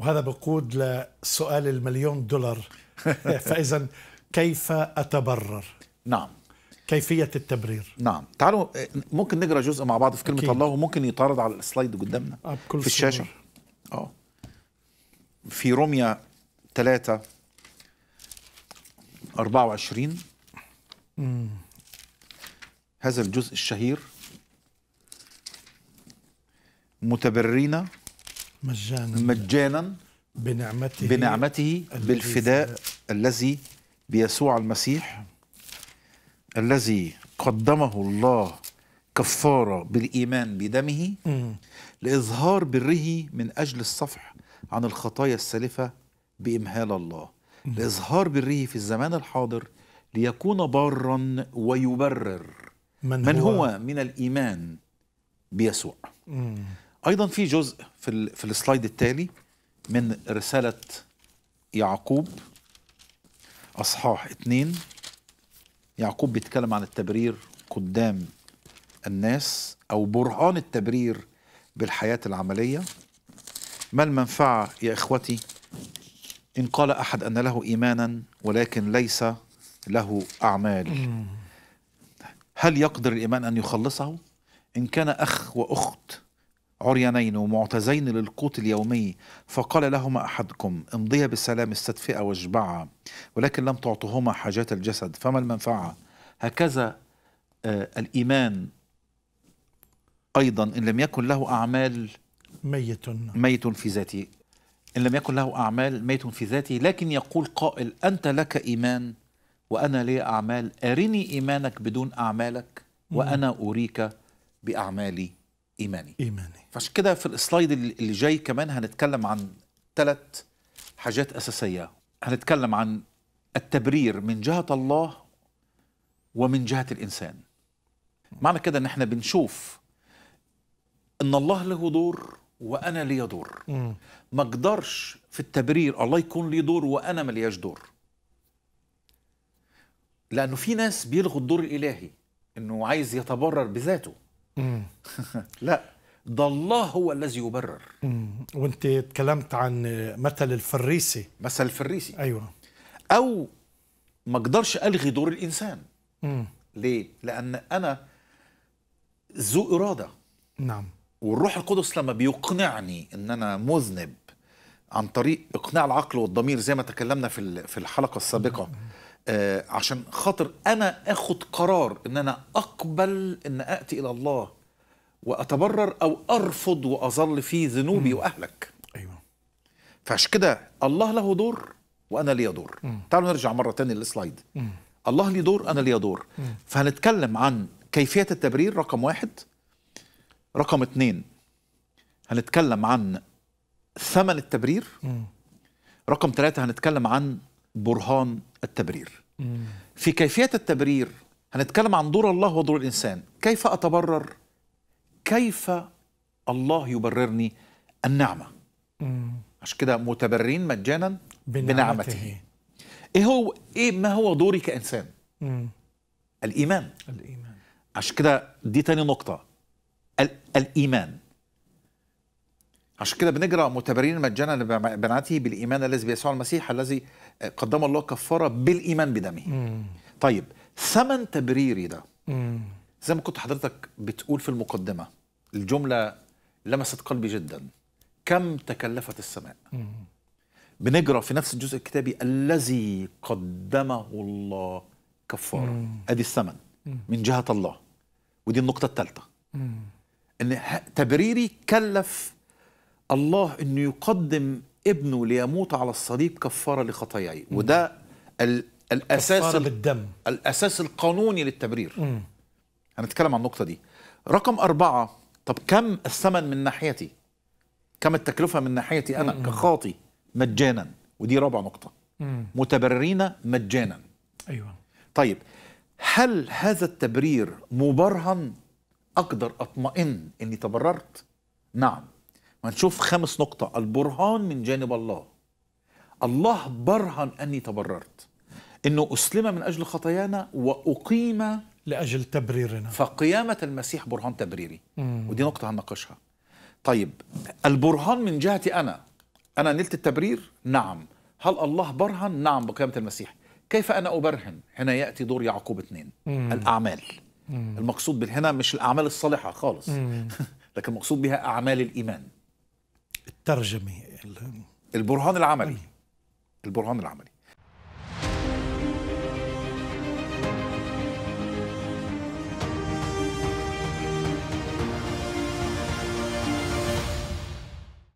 وهذا بقود لسؤال المليون دولار فإذا كيف أتبرر؟ نعم كيفية التبرير نعم تعالوا ممكن نقرأ جزء مع بعض في كلمة أكيد. الله وممكن يتعرض على السلايد قدامنا آه، في الشاشة اه في روميا 3 24 مم. هذا الجزء الشهير متبرين مجانا مجانا بنعمته بنعمته بالفداء الذي بيسوع المسيح الذي قدمه الله كفاره بالايمان بدمه لاظهار بره من اجل الصفح عن الخطايا السالفه بامهال الله لاظهار بره في الزمان الحاضر ليكون بارا ويبرر من, من هو, هو من الايمان بيسوع ايضا في جزء في في السلايد التالي من رساله يعقوب اصحاح اثنين يعقوب بيتكلم عن التبرير قدام الناس او برهان التبرير بالحياه العمليه ما المنفعه يا اخوتي ان قال احد ان له ايمانا ولكن ليس له اعمال هل يقدر الايمان ان يخلصه ان كان اخ واخت عريانين ومعتزين للقوت اليومي فقال لهما أحدكم امضيا بالسلام استدفئة واشبعا ولكن لم تعطهما حاجات الجسد فما المنفعة هكذا آه الإيمان أيضا إن لم يكن له أعمال ميت ميت في ذاته إن لم يكن له أعمال ميت في ذاته لكن يقول قائل أنت لك إيمان وأنا لي أعمال أرني إيمانك بدون أعمالك وأنا أريك بأعمالي ايماني ايماني فعشان كده في السلايد اللي جاي كمان هنتكلم عن ثلاث حاجات اساسيه هنتكلم عن التبرير من جهه الله ومن جهه الانسان معنى كده ان احنا بنشوف ان الله له دور وانا لي دور ما اقدرش في التبرير الله يكون لي دور وانا ملياش دور لانه في ناس بيلغوا الدور الالهي انه عايز يتبرر بذاته لا ده الله هو الذي يبرر وانت اتكلمت عن مثل الفريسي مثل الفريسي ايوه او ما اقدرش الغي دور الانسان مم. ليه لان انا ذو اراده نعم والروح القدس لما بيقنعني ان انا مذنب عن طريق اقناع العقل والضمير زي ما تكلمنا في في الحلقه السابقه مم. آه عشان خاطر انا اخد قرار ان انا اقبل ان اتي الى الله واتبرر او ارفض واظل في ذنوبي واهلك ايوه فعشان كده الله له دور وانا لي دور تعالوا نرجع مره ثانيه للسلايد مم. الله ليه دور انا ليا دور فهنتكلم عن كيفيه التبرير رقم واحد رقم اثنين هنتكلم عن ثمن التبرير مم. رقم ثلاثة هنتكلم عن برهان التبرير في كيفية التبرير هنتكلم عن دور الله ودور الإنسان كيف أتبرر كيف الله يبررني النعمة عشان كده متبرين مجانا بنعمته, ايه هو ايه ما هو دوري كانسان؟ الايمان الايمان عشان كده دي تاني نقطه الايمان عشان كده بنجرى متبرين مجانا لبناته بالايمان الذي بيسوع المسيح الذي قدم الله كفاره بالايمان بدمه. مم. طيب ثمن تبريري ده مم. زي ما كنت حضرتك بتقول في المقدمه الجمله لمست قلبي جدا كم تكلفت السماء مم. بنجرى في نفس الجزء الكتابي الذي قدمه الله كفاره ادي الثمن من جهه الله ودي النقطه الثالثه ان تبريري كلف الله أنه يقدم ابنه ليموت على الصليب كفارة لخطاياي وده ال الأساس كفارة بالدم الأساس القانوني للتبرير مم. هنتكلم عن النقطة دي رقم أربعة طب كم الثمن من ناحيتي كم التكلفة من ناحيتي أنا مم. كخاطي مجانا ودي رابع نقطة مم. متبررين مجانا أيوة طيب هل هذا التبرير مبرهن أقدر أطمئن أني تبررت؟ نعم ونشوف خمس نقطة البرهان من جانب الله الله برهن أني تبررت أنه أسلم من أجل خطايانا وأقيم لأجل تبريرنا فقيامة المسيح برهان تبريري مم. ودي نقطة هنناقشها طيب البرهان من جهتي أنا أنا نلت التبرير؟ نعم هل الله برهن؟ نعم بقيامة المسيح كيف أنا أبرهن؟ هنا يأتي دور يعقوب اثنين مم. الأعمال مم. المقصود بالهنا مش الأعمال الصالحة خالص لكن المقصود بها أعمال الإيمان الترجمه البرهان العملي البرهان العملي